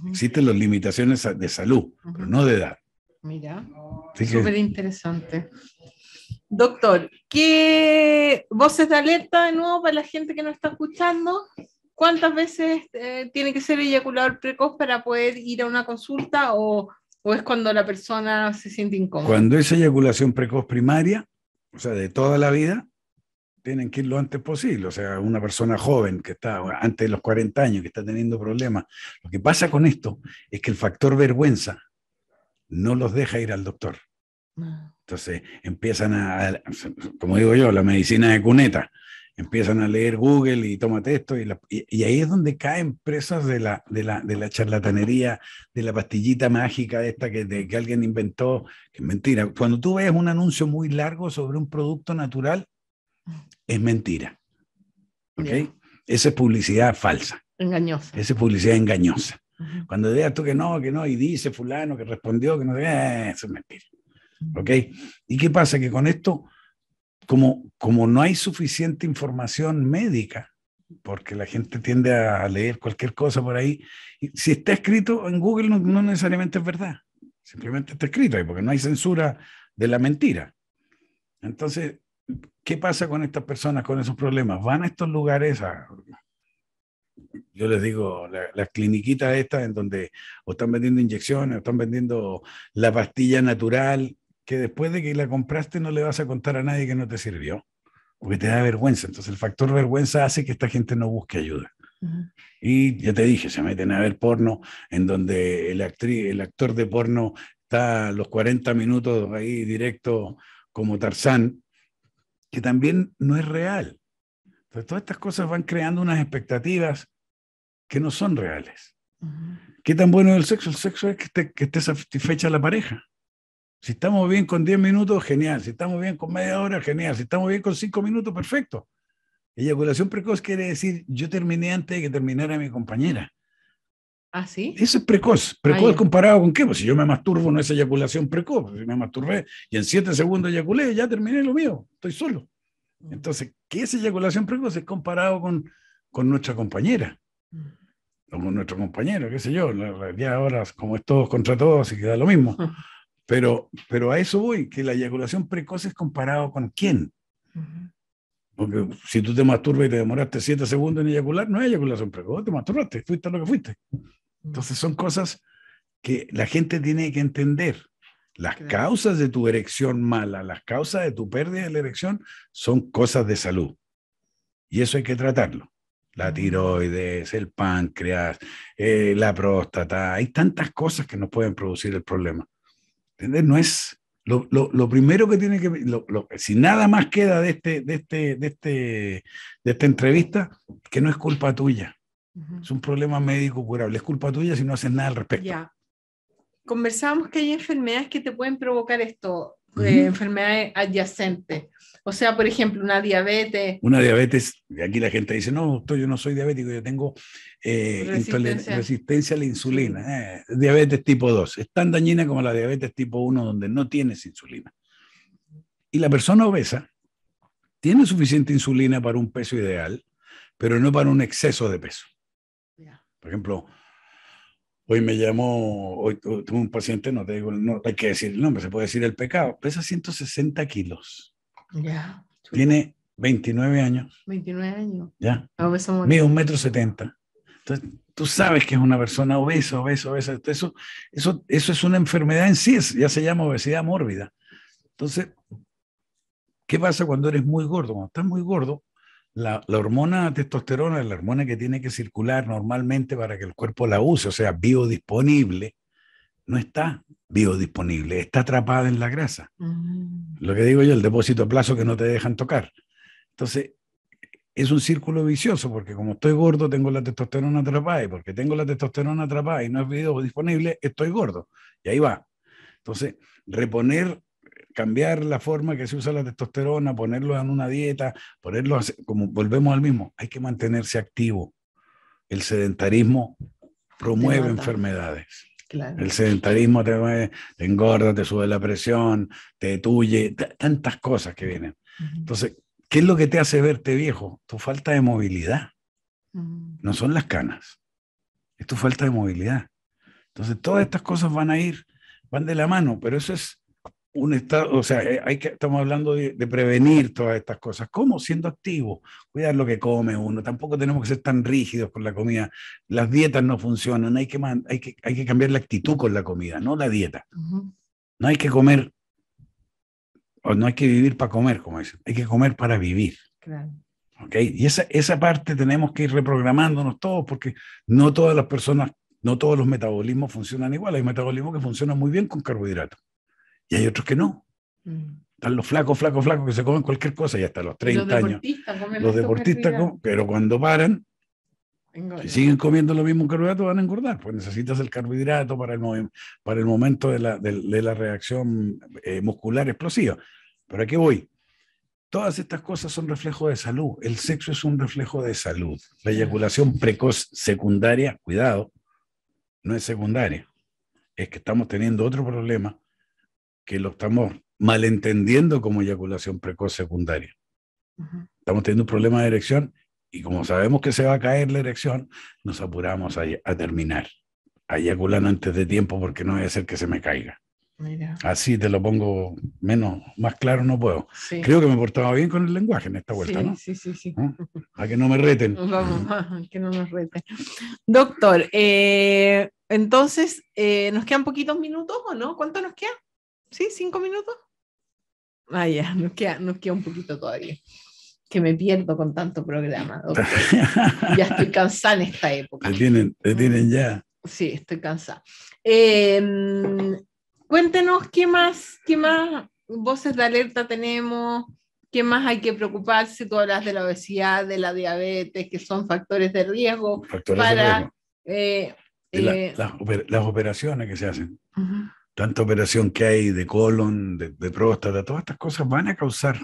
Existen las limitaciones de salud, pero no de edad. Mira, súper interesante. Doctor, ¿qué voces de alerta de nuevo para la gente que no está escuchando? ¿Cuántas veces eh, tiene que ser eyaculador precoz para poder ir a una consulta o, o es cuando la persona se siente incómoda? Cuando es eyaculación precoz primaria, o sea, de toda la vida, tienen que ir lo antes posible. O sea, una persona joven que está antes de los 40 años, que está teniendo problemas. Lo que pasa con esto es que el factor vergüenza no los deja ir al doctor. Ah. Entonces empiezan a, como digo yo, la medicina de cuneta. Empiezan a leer Google y tómate esto. Y, ahí es donde caen presas de la, de la, charlatanería, de la pastillita mágica esta que, que alguien inventó, que es mentira. Cuando tú ves un anuncio muy largo sobre un producto natural, es mentira. ¿Ok? Esa es publicidad falsa. Engañosa. Esa es publicidad engañosa. Cuando digas tú que no, que no, y dice fulano que respondió, que no, eh, eso es mentira. ¿Ok? ¿Y qué pasa? Que con esto, como, como no hay suficiente información médica, porque la gente tiende a leer cualquier cosa por ahí, si está escrito en Google no necesariamente es verdad, simplemente está escrito ahí, porque no hay censura de la mentira. Entonces, ¿Qué pasa con estas personas con esos problemas? Van a estos lugares yo les digo, las cliniquitas estas en donde o están vendiendo inyecciones, o están vendiendo la pastilla natural, que después de que la compraste no le vas a contar a nadie que no te sirvió, porque te da vergüenza. Entonces el factor vergüenza hace que esta gente no busque ayuda. Y ya te dije, se meten a ver porno en donde el, el actor de porno está los 40 minutos ahí directo como Tarzán, que también no es real. Entonces, todas estas cosas van creando unas expectativas que no son reales. ¿Qué tan bueno es el sexo? El sexo es que esté, que esté satisfecha la pareja. Si estamos bien con 10 minutos, genial. Si estamos bien con media hora, genial. Si estamos bien con 5 minutos, perfecto. Eyaculación precoz quiere decir, yo terminé antes de que terminara mi compañera. ¿Ah, eso es precoz. ¿Precoz ah, comparado con qué? Pues si yo me masturbo no es eyaculación precoz. Pues, si me masturbé y en siete segundos eyaculé, ya terminé lo mío. Estoy solo. Mm. Entonces, ¿qué es eyaculación precoz? Es comparado con, con nuestra compañera. Mm. O con nuestro compañero, qué sé yo. La realidad ahora, como es todos contra todos, y queda lo mismo. Mm. Pero, pero a eso voy, que la eyaculación precoz es comparado con quién. Porque si tú te masturbas y te demoraste siete segundos en eyacular, no es eyaculación precoz, te masturbaste, fuiste lo que fuiste. Mm. Entonces son cosas que la gente tiene que entender. Las causas de tu erección mala, las causas de tu pérdida de la erección son cosas de salud. Y eso hay que tratarlo. La mm. tiroides, el páncreas, eh, la próstata, hay tantas cosas que nos pueden producir el problema. ¿Entendés? No es lo, primero que tiene que... si nada más queda de, este, de, este, de, este, de esta entrevista, que no es culpa tuya. Es un problema médico curable. Es culpa tuya si no haces nada al respecto. Ya. Conversábamos que hay enfermedades que te pueden provocar esto, eh, enfermedades adyacentes. O sea, por ejemplo, una diabetes. Una diabetes, aquí la gente dice, no, yo no soy diabético, yo tengo eh, resistencia. a la insulina. Eh, diabetes tipo 2. Es tan dañina como la diabetes tipo 1, donde no tienes insulina. Y la persona obesa tiene suficiente insulina para un peso ideal, pero no para un exceso de peso. Por ejemplo, hoy me llamó, hoy tuve un paciente, no te digo, no hay que decir el nombre, se puede decir el pecado, pesa 160 kilos. Ya. Tiene 29 años. 29 años. Ya. Obeso ah, pues, Mide un metro 70. Entonces, tú sabes que es una persona obesa, obesa, obesa. eso, eso, eso es una enfermedad en sí, ya se llama obesidad mórbida. Entonces, ¿qué pasa cuando eres muy gordo? Cuando estás muy gordo, la, hormona testosterona es la hormona que tiene que circular normalmente para que el cuerpo la use, o sea, biodisponible, no está biodisponible, está atrapada en la grasa. Mm. Lo que digo yo, el depósito a plazo que no te dejan tocar. Entonces, es un círculo vicioso porque como estoy gordo tengo la testosterona atrapada y porque tengo la testosterona atrapada y no es biodisponible, estoy gordo. Y ahí va. Entonces, reponer cambiar la forma que se usa la testosterona, ponerlo en una dieta, ponerlo como volvemos al mismo, hay que mantenerse activo. El sedentarismo promueve enfermedades. El sedentarismo te, engorda, te sube la presión, te tuye, tantas cosas que vienen. Entonces, ¿qué es lo que te hace verte viejo? Tu falta de movilidad. Mm. No son las canas, es tu falta de movilidad. Entonces, todas estas cosas van a ir, van de la mano, pero eso es un estado, o sea, eh, hay que, estamos hablando de, prevenir todas estas cosas. ¿Cómo? Siendo activo, cuidar lo que come uno. Tampoco tenemos que ser tan rígidos con la comida. Las dietas no funcionan, hay que, hay que, hay que cambiar la actitud con la comida, no la dieta. No hay que comer, o no hay que vivir para comer, como dicen, hay que comer para vivir. Y esa, esa parte tenemos que ir reprogramándonos todos, porque no todas las personas, no todos los metabolismos funcionan igual. Hay metabolismos que funcionan muy bien con carbohidratos y hay otros que no. Mm. Están los flacos, flacos, flacos que se comen cualquier cosa y hasta los 30 años. los deportistas, pero cuando paran, siguen comiendo lo mismo carbohidrato van a engordar, pues necesitas el carbohidrato para el, para el momento de la, de, la reacción eh, muscular explosiva. ¿Pero aquí qué voy? Todas estas cosas son reflejo de salud. El sexo es un reflejo de salud. La eyaculación precoz secundaria, cuidado, no es secundaria. Es que estamos teniendo otro problema que lo estamos malentendiendo como eyaculación precoz secundaria. Estamos teniendo un problema de erección y como sabemos que se va a caer la erección, nos apuramos a, terminar, a antes de tiempo porque no a ser que se me caiga. Así te lo pongo menos, más claro no puedo. Creo que me portaba bien con el lenguaje en esta vuelta, ¿no? Sí, sí, sí. ¿Ah? A que no me reten. Vamos, que no nos reten. Doctor, eh, entonces, eh, ¿nos quedan poquitos minutos o no? ¿Cuánto nos queda? ¿Sí? ¿Cinco minutos? Ah, ya, nos queda, un poquito todavía. Que me pierdo con tanto programa. ya estoy cansada en esta época. Te tienen, mm. ya. Sí, estoy cansada. Em, cuéntenos qué más, qué más voces de alerta tenemos, qué más hay que preocuparse, Tú las de la obesidad, de la diabetes, que son factores de riesgo factores para... Eh, de eh, riesgo. las, operaciones que se hacen. Ajá tanta operación que hay de colon, de, próstata, todas estas cosas van a causar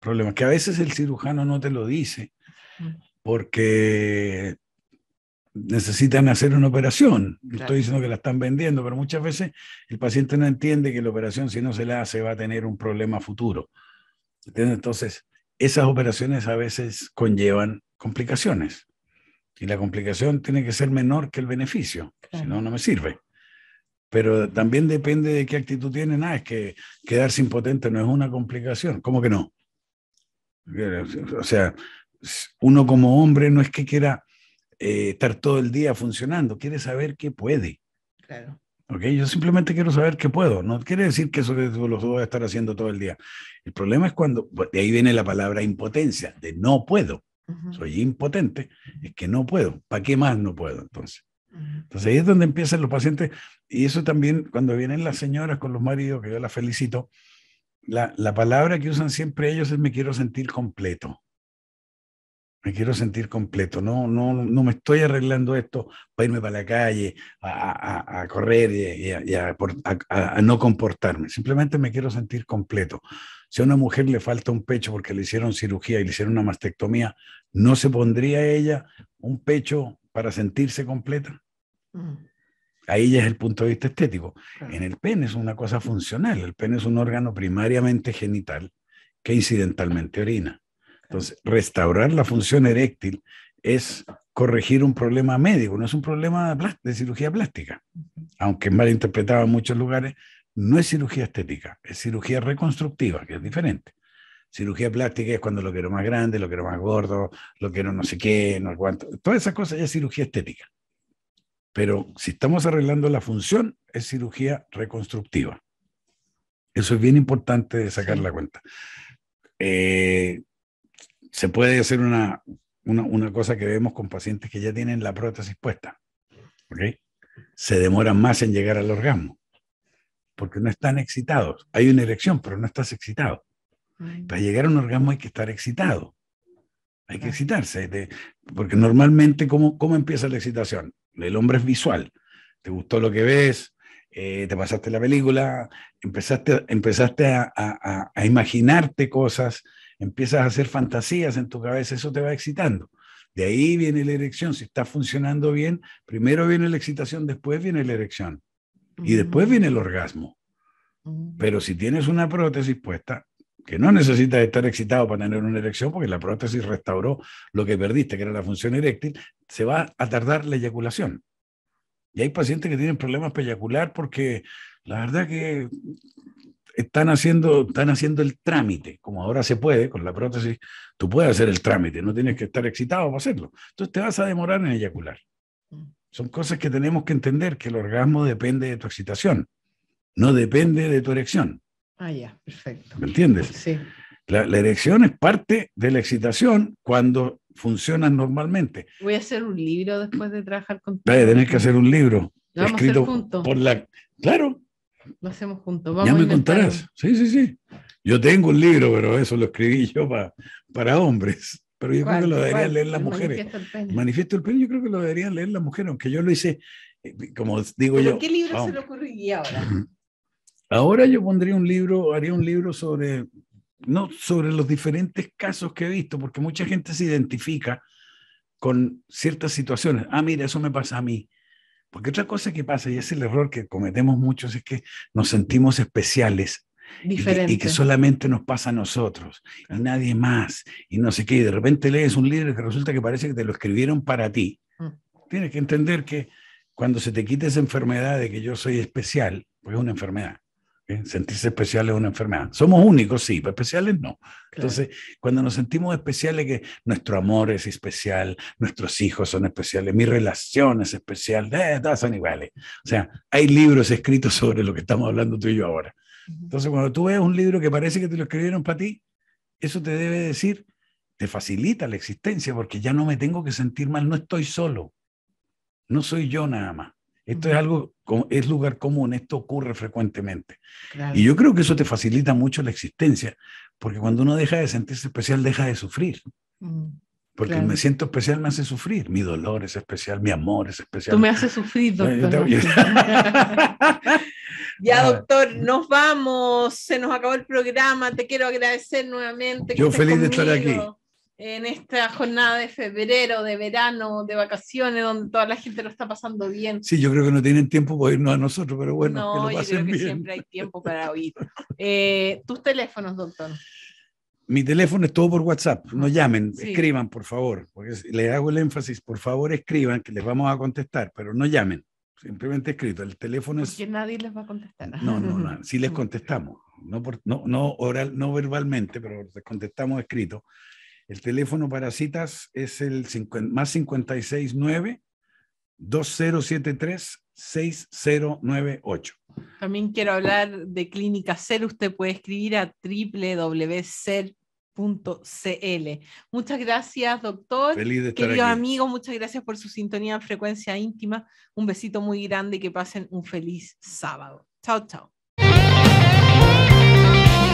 problemas que a veces el cirujano no te lo dice mm. porque necesitan hacer una operación. Estoy diciendo que la están vendiendo, pero muchas veces el paciente no entiende que la operación, si no se la hace, va a tener un problema futuro. Entonces, esas operaciones a veces conllevan complicaciones. Y la complicación tiene que ser menor que el beneficio, si no, no me sirve pero también depende de qué actitud tiene nada ah, es que quedarse impotente no es una complicación. ¿Cómo que no? O sea, uno como hombre no es que quiera eh, estar todo el día funcionando, quiere saber qué puede. Claro. Okay, yo simplemente quiero saber qué puedo. No quiere decir que eso lo voy a estar haciendo todo el día. El problema es cuando, de ahí viene la palabra impotencia, de no puedo. Soy impotente, es que no puedo. ¿Para qué más no puedo entonces? Entonces ahí es donde empiezan los pacientes, y eso también cuando vienen las señoras con los maridos, que yo las felicito, la, palabra que usan siempre ellos es me quiero sentir completo. Me quiero sentir completo, no, me estoy arreglando esto para irme para la calle, a, correr y, a, y a no comportarme. Simplemente me quiero sentir completo. Si a una mujer le falta un pecho porque le hicieron cirugía y le hicieron una mastectomía, ¿no se pondría ella un pecho para sentirse completa? Ahí ya es el punto de vista estético. En el pene es una cosa funcional. El pene es un órgano primariamente genital que incidentalmente orina. Entonces, restaurar la función eréctil es corregir un problema médico, no es un problema de cirugía plástica. Aunque mal interpretado en muchos lugares, no es cirugía estética, es cirugía reconstructiva, que es diferente. Cirugía plástica es cuando lo quiero más grande, lo quiero más gordo, lo quiero no sé qué, no aguanto. Todas esas cosas ya es cirugía estética. Pero si estamos arreglando la función, es cirugía reconstructiva. Eso es bien importante de sacar la cuenta. Eh, se puede hacer una, cosa que vemos con pacientes que ya tienen la prótesis puesta. Se demoran más en llegar al orgasmo porque no están excitados. Hay una erección, pero no estás excitado. Para llegar a un orgasmo hay que estar excitado. Hay que excitarse, porque normalmente, ¿cómo empieza la excitación? El hombre es visual. Te gustó lo que ves, eh, te pasaste la película, empezaste, empezaste a, a, a, imaginarte cosas, empiezas a hacer fantasías en tu cabeza, eso te va excitando. De ahí viene la erección. Si está funcionando bien, primero viene la excitación, después viene la erección. Y después mm. viene el orgasmo. Mm. Pero si tienes una prótesis puesta, que no necesitas estar excitado para tener una erección, porque la prótesis restauró lo que perdiste, que era la función eréctil, se va a tardar la eyaculación. Y hay pacientes que tienen problemas para eyacular porque la verdad que están haciendo, están haciendo el trámite, como ahora se puede, con la prótesis, tú puedes hacer el trámite, no tienes que estar excitado para hacerlo. Entonces te vas a demorar en eyacular. Son cosas que tenemos que entender, que el orgasmo depende de tu excitación, no depende de tu erección. Ah, ya, perfecto. ¿Me entiendes? Sí. La, erección es parte de la excitación cuando funciona normalmente. Voy a hacer un libro después de trabajar contigo. Tenés que hacer un libro. escrito Por la... Claro. Lo hacemos juntos. ya me contarás. Sí, sí, sí. Yo tengo un libro, pero eso lo escribí yo para hombres. Pero yo creo que lo deberían leer las mujeres. Manifiesto el, manifiesto Yo creo que lo deberían leer las mujeres, aunque yo lo hice, eh, como digo yo. ¿Qué libro se le ocurriría ahora? Ahora yo pondría un libro, haría un libro sobre, no, sobre los diferentes casos que he visto, porque mucha gente se identifica con ciertas situaciones. Ah, mira, eso me pasa a mí. Porque otra cosa que pasa, y es el error que cometemos muchos, es que nos sentimos especiales. Y que, y que, solamente nos pasa a nosotros y nadie más. Y no sé qué. Y de repente lees un libro que resulta que parece que te lo escribieron para ti. Mm. Tienes que entender que cuando se te quita esa enfermedad de que yo soy especial, pues es una enfermedad, ¿eh? Sentirse especial es una enfermedad. Somos únicos, sí, pero especiales no. Entonces, cuando nos sentimos especiales, que nuestro amor es especial, nuestros hijos son especiales, mi relación es especial, eh, todas son iguales. O sea, hay libros escritos sobre lo que estamos hablando tú y yo ahora. Entonces, cuando tú ves un libro que parece que te lo escribieron para ti, eso te debe decir, te facilita la existencia, porque ya no me tengo que sentir mal, no estoy solo, no soy yo nada más. Esto es algo, es lugar común, esto ocurre frecuentemente. Y yo creo que eso te facilita mucho la existencia, porque cuando uno deja de sentirse especial, deja de sufrir. Porque me siento especial, me hace sufrir. Mi dolor es especial, mi amor es especial. Tú me haces sufrir, doctor. ya, ah. doctor, nos vamos. Se nos acabó el programa. Te quiero agradecer nuevamente. Yo feliz de estar aquí en esta jornada de febrero, de verano, de vacaciones, donde toda la gente lo está pasando bien. Sí, yo creo que no tienen tiempo para irnos a nosotros, pero bueno, que lo pasen yo creo que siempre hay tiempo para oír. Eh, tus teléfonos, doctor. Mi teléfono es todo por WhatsApp. No llamen, escriban, por favor. Porque le hago el énfasis, por favor escriban, que les vamos a contestar, pero no llamen. Simplemente escrito. El teléfono es. Que nadie les va a contestar. No, no, no. Sí les contestamos. No, por, no, no, oral, no verbalmente, pero les contestamos escrito. El teléfono para citas es el 50, más 569 2073 6098. También quiero hablar de Clínica CER. Usted puede escribir a www.cer.cl. Muchas gracias, doctor. Feliz de estar Querido amigo, muchas gracias por su sintonía en frecuencia íntima. Un besito muy grande y que pasen un feliz sábado. Chao, chao.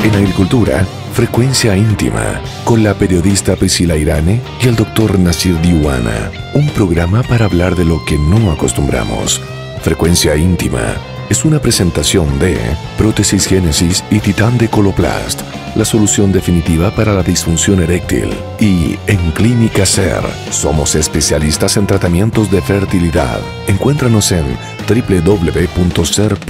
En Agricultura, Frecuencia Íntima, con la periodista Priscila Irane y el doctor Nasir Diwana. Un programa para hablar de lo que no acostumbramos. Frecuencia Íntima es una presentación de Prótesis Génesis y Titán de Coloplast, la solución definitiva para la disfunción eréctil. Y en Clínica Ser, somos especialistas en tratamientos de fertilidad. Encuéntranos en www.ser.cl.